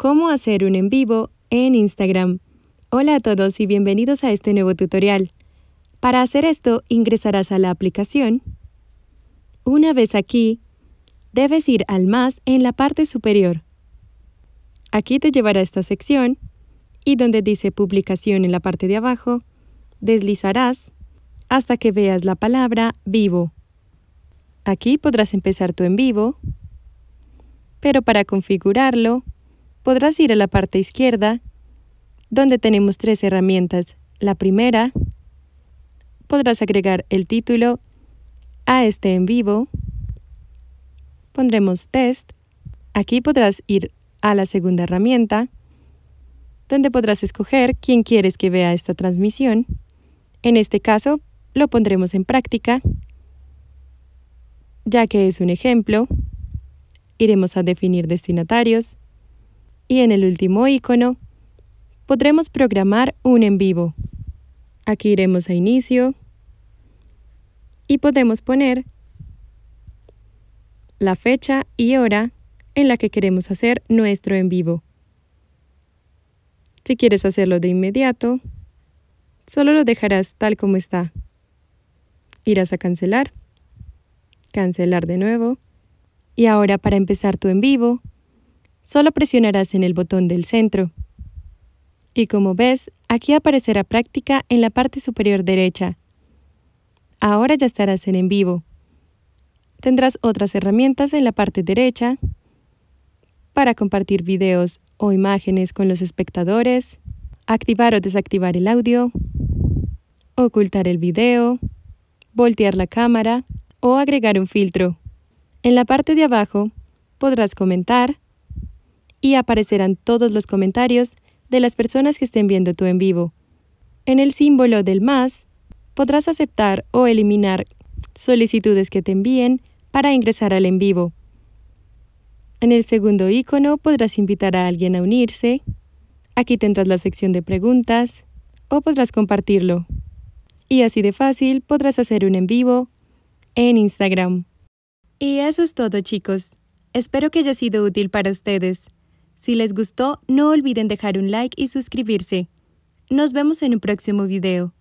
cómo hacer un en vivo en Instagram. Hola a todos y bienvenidos a este nuevo tutorial. Para hacer esto, ingresarás a la aplicación. Una vez aquí, debes ir al más en la parte superior. Aquí te llevará a esta sección y donde dice publicación en la parte de abajo, deslizarás hasta que veas la palabra vivo. Aquí podrás empezar tu en vivo, pero para configurarlo, podrás ir a la parte izquierda, donde tenemos tres herramientas. La primera, podrás agregar el título a este en vivo. Pondremos test. Aquí podrás ir a la segunda herramienta, donde podrás escoger quién quieres que vea esta transmisión. En este caso, lo pondremos en práctica, ya que es un ejemplo. Iremos a definir destinatarios y en el último icono podremos programar un en vivo. Aquí iremos a inicio y podemos poner la fecha y hora en la que queremos hacer nuestro en vivo. Si quieres hacerlo de inmediato, solo lo dejarás tal como está. Irás a cancelar, cancelar de nuevo. Y ahora para empezar tu en vivo, solo presionarás en el botón del centro. Y como ves, aquí aparecerá práctica en la parte superior derecha. Ahora ya estarás en en vivo. Tendrás otras herramientas en la parte derecha para compartir videos o imágenes con los espectadores, activar o desactivar el audio, ocultar el video, voltear la cámara o agregar un filtro. En la parte de abajo podrás comentar, y aparecerán todos los comentarios de las personas que estén viendo tu en vivo. En el símbolo del más, podrás aceptar o eliminar solicitudes que te envíen para ingresar al en vivo. En el segundo icono podrás invitar a alguien a unirse. Aquí tendrás la sección de preguntas o podrás compartirlo. Y así de fácil podrás hacer un en vivo en Instagram. Y eso es todo chicos. Espero que haya sido útil para ustedes. Si les gustó, no olviden dejar un like y suscribirse. Nos vemos en un próximo video.